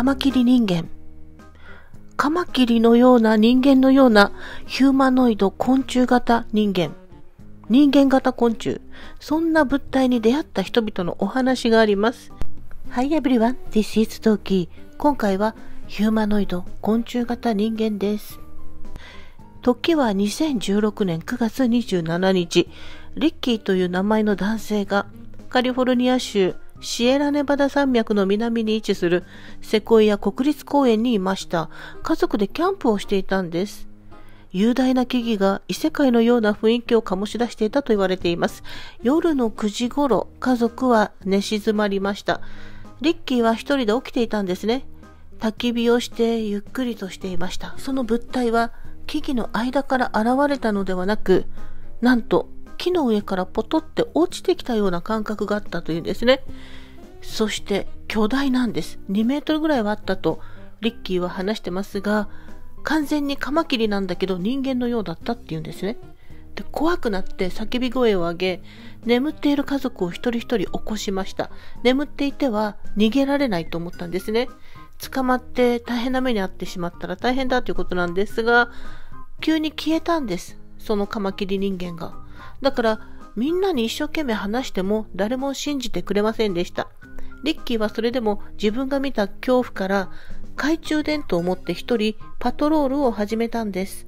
カマキリ人間。カマキリのような人間のようなヒューマノイド昆虫型人間。人間型昆虫。そんな物体に出会った人々のお話があります。Hi everyone, this is Toki. 今回はヒューマノイド昆虫型人間です。時は2016年9月27日、リッキーという名前の男性がカリフォルニア州シエラネバダ山脈の南に位置するセコイア国立公園にいました。家族でキャンプをしていたんです。雄大な木々が異世界のような雰囲気を醸し出していたと言われています。夜の9時頃、家族は寝静まりました。リッキーは一人で起きていたんですね。焚き火をしてゆっくりとしていました。その物体は木々の間から現れたのではなく、なんと木の上からポトって落ちてきたような感覚があったというんですね。そして巨大なんです。2メートルぐらいはあったとリッキーは話してますが、完全にカマキリなんだけど人間のようだったっていうんですね。で怖くなって叫び声を上げ、眠っている家族を一人一人起こしました。眠っていては逃げられないと思ったんですね。捕まって大変な目に遭ってしまったら大変だということなんですが、急に消えたんです。そのカマキリ人間が。だからみんなに一生懸命話しても誰も信じてくれませんでした。リッキーはそれでも自分が見た恐怖から懐中電灯を持って一人パトロールを始めたんです。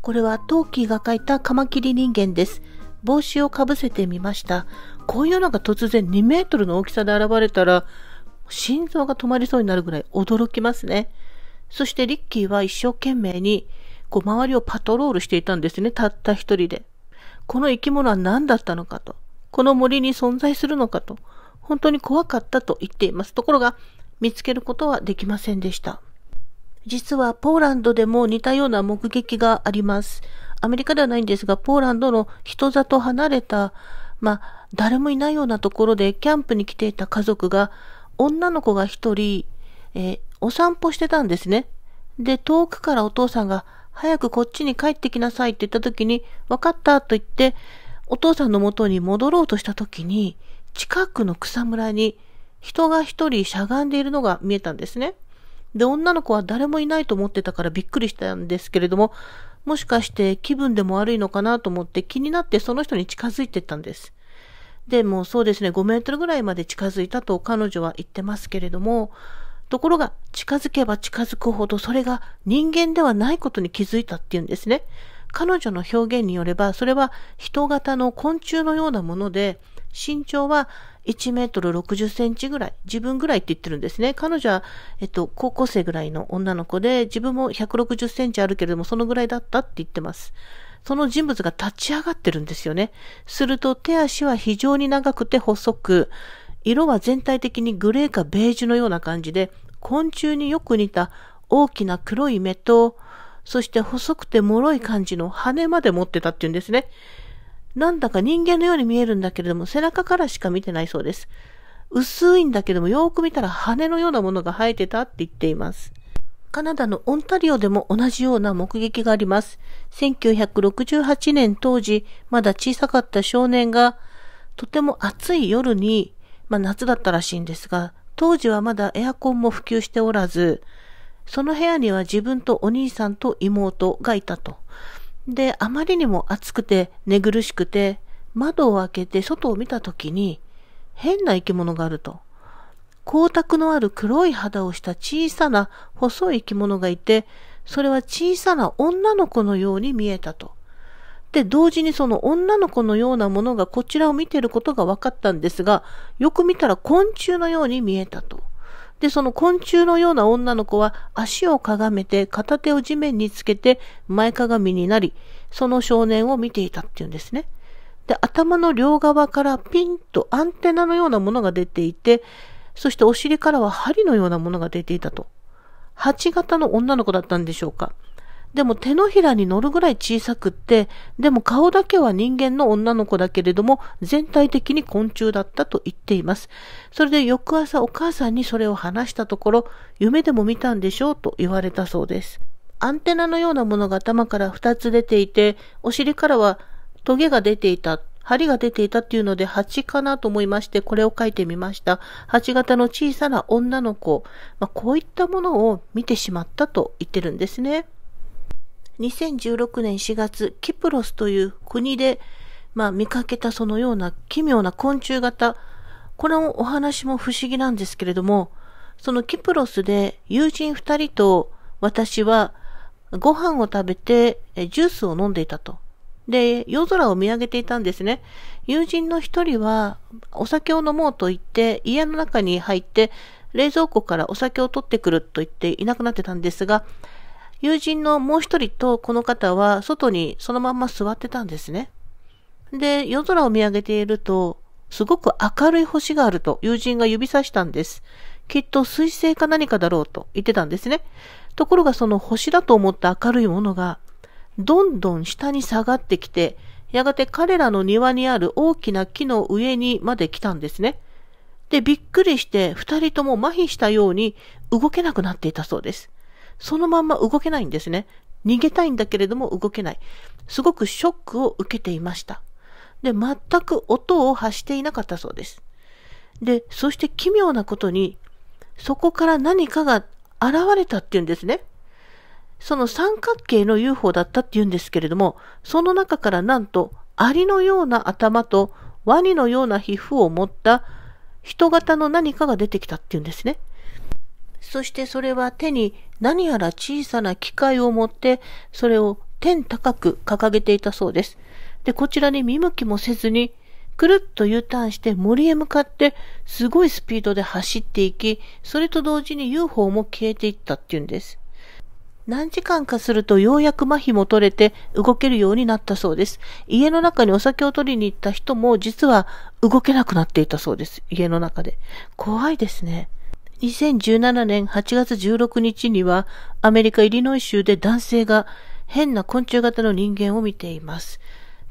これはトーキーが描いたカマキリ人間です。帽子をかぶせてみました。こういうのが突然2メートルの大きさで現れたら心臓が止まりそうになるぐらい驚きますね。そしてリッキーは一生懸命にこう周りをパトロールしていたんですね、たった一人で。この生き物は何だったのかと。この森に存在するのかと。本当に怖かったと言っています。ところが、見つけることはできませんでした。実はポーランドでも似たような目撃があります。アメリカではないんですが、ポーランドの人里離れた、まあ、誰もいないようなところでキャンプに来ていた家族が、女の子が一人、えー、お散歩してたんですね。で、遠くからお父さんが、早くこっちに帰ってきなさいって言った時に、わかったと言って、お父さんの元に戻ろうとした時に、近くの草むらに人が一人しゃがんでいるのが見えたんですね。で、女の子は誰もいないと思ってたからびっくりしたんですけれども、もしかして気分でも悪いのかなと思って気になってその人に近づいてったんです。で、もうそうですね、5メートルぐらいまで近づいたと彼女は言ってますけれども、ところが、近づけば近づくほどそれが人間ではないことに気づいたっていうんですね。彼女の表現によれば、それは人型の昆虫のようなもので、身長は1メートル60センチぐらい、自分ぐらいって言ってるんですね。彼女は、えっと、高校生ぐらいの女の子で、自分も160センチあるけれども、そのぐらいだったって言ってます。その人物が立ち上がってるんですよね。すると手足は非常に長くて細く、色は全体的にグレーかベージュのような感じで、昆虫によく似た大きな黒い目と、そして細くて脆い感じの羽まで持ってたっていうんですね。なんだか人間のように見えるんだけれども、背中からしか見てないそうです。薄いんだけども、よーく見たら羽のようなものが生えてたって言っています。カナダのオンタリオでも同じような目撃があります。1968年当時、まだ小さかった少年が、とても暑い夜にまあ、夏だったらしいんですが、当時はまだエアコンも普及しておらず、その部屋には自分とお兄さんと妹がいたと。で、あまりにも暑くて寝苦しくて、窓を開けて外を見たときに、変な生き物があると。光沢のある黒い肌をした小さな細い生き物がいて、それは小さな女の子のように見えたと。で、同時にその女の子のようなものがこちらを見てることが分かったんですが、よく見たら昆虫のように見えたと。で、その昆虫のような女の子は足をかがめて片手を地面につけて前かがみになり、その少年を見ていたっていうんですね。で、頭の両側からピンとアンテナのようなものが出ていて、そしてお尻からは針のようなものが出ていたと。鉢型の女の子だったんでしょうか。でも手のひらに乗るぐらい小さくって、でも顔だけは人間の女の子だけれども、全体的に昆虫だったと言っています。それで翌朝お母さんにそれを話したところ、夢でも見たんでしょうと言われたそうです。アンテナのようなものが頭から2つ出ていて、お尻からはトゲが出ていた。針が出ていたっていうので蜂かなと思いましてこれを書いてみました。蜂型の小さな女の子。まあ、こういったものを見てしまったと言ってるんですね。2016年4月、キプロスという国で、まあ、見かけたそのような奇妙な昆虫型、このお話も不思議なんですけれども、そのキプロスで友人二人と私はご飯を食べてジュースを飲んでいたと。で、夜空を見上げていたんですね。友人の一人はお酒を飲もうと言って家の中に入って冷蔵庫からお酒を取ってくると言っていなくなってたんですが、友人のもう一人とこの方は外にそのまんま座ってたんですね。で、夜空を見上げていると、すごく明るい星があると友人が指さしたんです。きっと水星か何かだろうと言ってたんですね。ところがその星だと思った明るいものが、どんどん下に下がってきて、やがて彼らの庭にある大きな木の上にまで来たんですね。で、びっくりして二人とも麻痺したように動けなくなっていたそうです。そのまんま動けないんですね。逃げたいんだけれども動けない。すごくショックを受けていました。で、全く音を発していなかったそうです。で、そして奇妙なことに、そこから何かが現れたっていうんですね。その三角形の UFO だったっていうんですけれども、その中からなんと、アリのような頭とワニのような皮膚を持った人型の何かが出てきたっていうんですね。そしてそれは手に何やら小さな機械を持って、それを天高く掲げていたそうです。で、こちらに見向きもせずに、くるっと U ターンして森へ向かってすごいスピードで走っていき、それと同時に UFO も消えていったっていうんです。何時間かするとようやく麻痺も取れて動けるようになったそうです。家の中にお酒を取りに行った人も実は動けなくなっていたそうです。家の中で。怖いですね。2017年8月16日にはアメリカ・イリノイ州で男性が変な昆虫型の人間を見ています。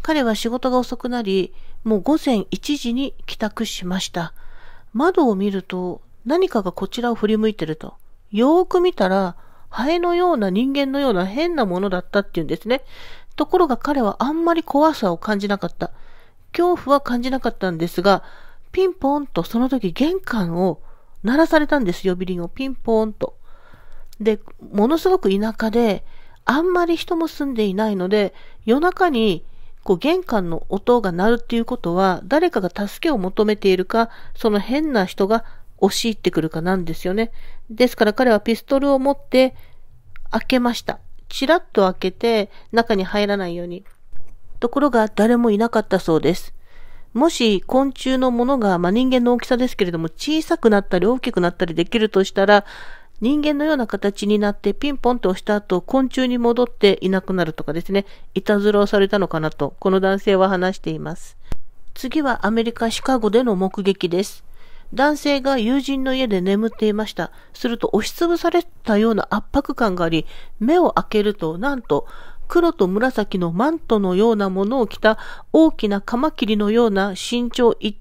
彼は仕事が遅くなり、もう午前1時に帰宅しました。窓を見ると何かがこちらを振り向いてると。よーく見たら、ハエのような人間のような変なものだったっていうんですね。ところが彼はあんまり怖さを感じなかった。恐怖は感じなかったんですが、ピンポンとその時玄関を鳴らされたんですよ、ビリンをピンポーンと。で、ものすごく田舎で、あんまり人も住んでいないので、夜中にこう玄関の音が鳴るっていうことは、誰かが助けを求めているか、その変な人が押し入ってくるかなんですよね。ですから彼はピストルを持って開けました。ちらっと開けて中に入らないように。ところが誰もいなかったそうです。もし昆虫のものが、まあ、人間の大きさですけれども小さくなったり大きくなったりできるとしたら、人間のような形になってピンポンと押した後、昆虫に戻っていなくなるとかですね、いたずらをされたのかなと、この男性は話しています。次はアメリカ・シカゴでの目撃です。男性が友人の家で眠っていました。すると押しつぶされたような圧迫感があり、目を開けると、なんと黒と紫のマントのようなものを着た大きなカマキリのような身長1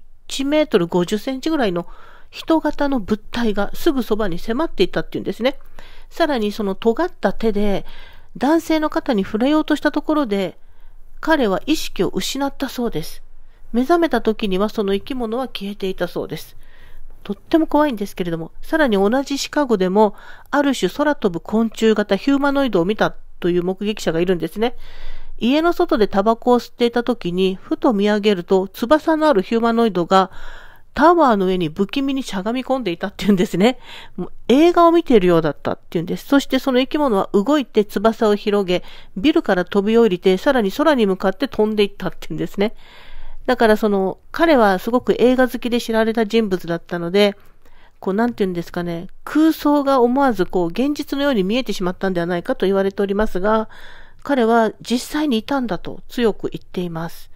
メートル50センチぐらいの人型の物体がすぐそばに迫っていたっていうんですね。さらにその尖った手で男性の肩に触れようとしたところで彼は意識を失ったそうです。目覚めた時にはその生き物は消えていたそうです。とっても怖いんですけれども、さらに同じシカゴでも、ある種空飛ぶ昆虫型ヒューマノイドを見たという目撃者がいるんですね。家の外でタバコを吸っていた時に、ふと見上げると、翼のあるヒューマノイドが、タワーの上に不気味にしゃがみ込んでいたっていうんですね。もう映画を見ているようだったっていうんです。そしてその生き物は動いて翼を広げ、ビルから飛び降りて、さらに空に向かって飛んでいったっていうんですね。だからその、彼はすごく映画好きで知られた人物だったので、こう、なんて言うんですかね、空想が思わず、こう、現実のように見えてしまったんではないかと言われておりますが、彼は実際にいたんだと強く言っています。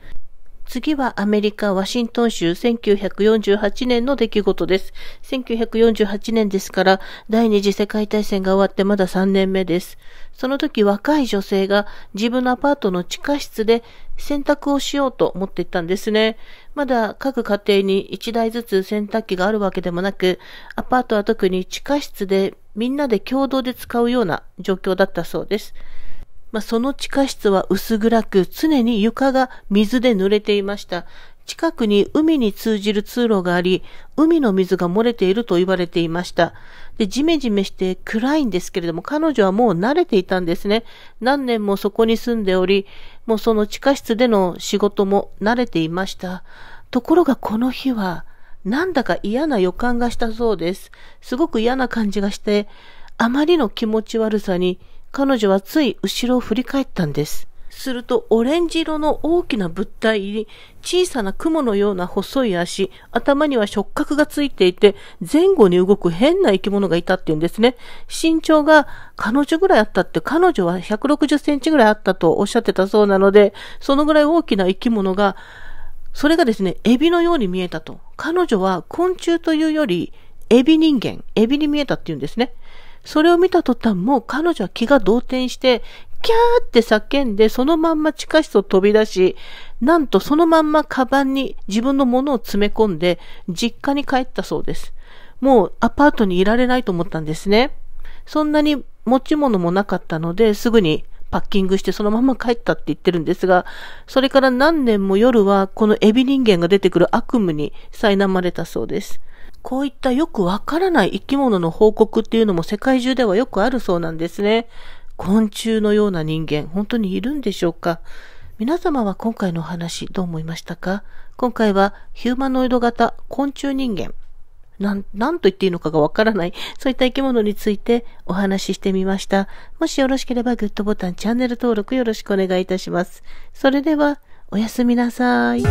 次はアメリカ・ワシントン州1948年の出来事です。1948年ですから第二次世界大戦が終わってまだ3年目です。その時若い女性が自分のアパートの地下室で洗濯をしようと思っていたんですね。まだ各家庭に1台ずつ洗濯機があるわけでもなく、アパートは特に地下室でみんなで共同で使うような状況だったそうです。まあ、その地下室は薄暗く、常に床が水で濡れていました。近くに海に通じる通路があり、海の水が漏れていると言われていました。で、ジメジメして暗いんですけれども、彼女はもう慣れていたんですね。何年もそこに住んでおり、もうその地下室での仕事も慣れていました。ところがこの日は、なんだか嫌な予感がしたそうです。すごく嫌な感じがして、あまりの気持ち悪さに、彼女はつい後ろを振り返ったんです。すると、オレンジ色の大きな物体に、小さな雲のような細い足、頭には触覚がついていて、前後に動く変な生き物がいたっていうんですね。身長が彼女ぐらいあったって、彼女は160センチぐらいあったとおっしゃってたそうなので、そのぐらい大きな生き物が、それがですね、エビのように見えたと。彼女は昆虫というより、エビ人間、エビに見えたっていうんですね。それを見た途端、もう彼女は気が動転して、キャーって叫んで、そのまんま地下室を飛び出し、なんとそのまんまカバンに自分のものを詰め込んで、実家に帰ったそうです。もうアパートにいられないと思ったんですね。そんなに持ち物もなかったので、すぐにパッキングしてそのまま帰ったって言ってるんですが、それから何年も夜はこのエビ人間が出てくる悪夢に苛まれたそうです。こういったよくわからない生き物の報告っていうのも世界中ではよくあるそうなんですね。昆虫のような人間、本当にいるんでしょうか皆様は今回のお話どう思いましたか今回はヒューマノイド型昆虫人間。なん、なんと言っていいのかがわからない。そういった生き物についてお話ししてみました。もしよろしければグッドボタン、チャンネル登録よろしくお願いいたします。それでは、おやすみなさい。